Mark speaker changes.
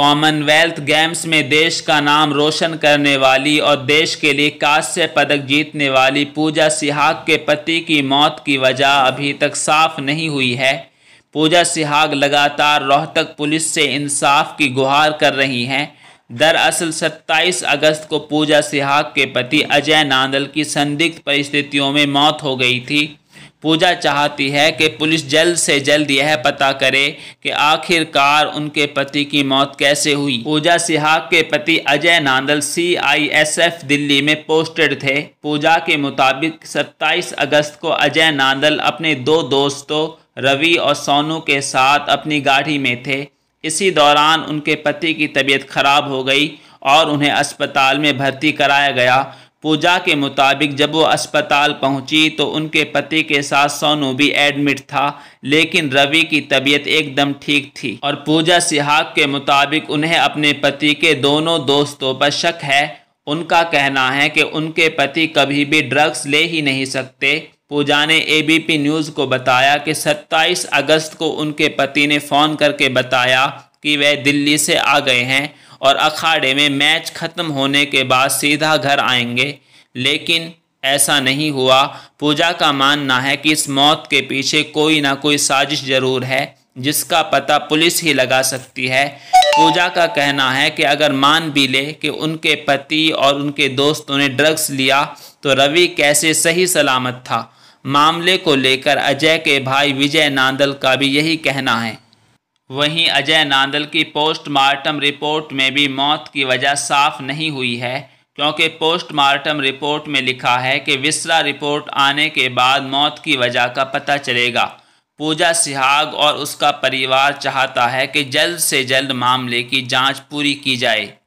Speaker 1: Commonwealth games में देश का नाम रोशन करने वाली और देश के लिए कांस्य पदक जीतने वाली पूजा सिहाग के पति की मौत की वजह अभी तक साफ नहीं हुई है पूजा सिहाग लगातार रोहतक पुलिस से इंसाफ की गुहार कर रही हैं दरअसल 27 अगस्त को पूजा सिहाग के पति अजय नांदल की संदिग्ध परिस्थितियों में मौत हो गई थी पूजा चाहती है कि पुलिस जल्द से जल्द यह पता करे कि आखिरकार उनके पति की मौत कैसे हुई पूजा सिहा के पति अजय नांदल सीआईएसएफ दिल्ली में पोस्टेड थे पूजा के मुताबिक 27 अगस्त को अजय नांदल अपने दो दोस्तों रवि और सोनू के साथ अपनी गाड़ी में थे इसी दौरान उनके पति की तबीयत खराब हो गई और उन्हें अस्पताल में भर्ती कराया गया पूजा के मुताबिक जब वो अस्पताल पहुंची तो उनके पति के साथ सोनू भी एडमिट था लेकिन रवि की तबीयत एकदम ठीक थी और पूजा सिहाग के मुताबिक उन्हें अपने पति के दोनों दोस्तों पर शक है उनका कहना है कि उनके पति कभी भी ड्रग्स ले ही नहीं सकते पूजा ने एबीपी न्यूज़ को बताया कि 27 अगस्त को उनके पति ने फ़ोन करके बताया कि वह दिल्ली से आ गए हैं और अखाड़े में मैच खत्म होने के बाद सीधा घर आएंगे लेकिन ऐसा नहीं हुआ पूजा का मानना है कि इस मौत के पीछे कोई ना कोई साजिश जरूर है जिसका पता पुलिस ही लगा सकती है पूजा का कहना है कि अगर मान भी ले कि उनके पति और उनके दोस्तों ने ड्रग्स लिया तो रवि कैसे सही सलामत था मामले को लेकर अजय के भाई विजय नांदल का भी यही कहना है वहीं अजय नांदल की पोस्टमार्टम रिपोर्ट में भी मौत की वजह साफ नहीं हुई है क्योंकि पोस्टमार्टम रिपोर्ट में लिखा है कि विसरा रिपोर्ट आने के बाद मौत की वजह का पता चलेगा पूजा सिहाग और उसका परिवार चाहता है कि जल्द से जल्द मामले की जांच पूरी की जाए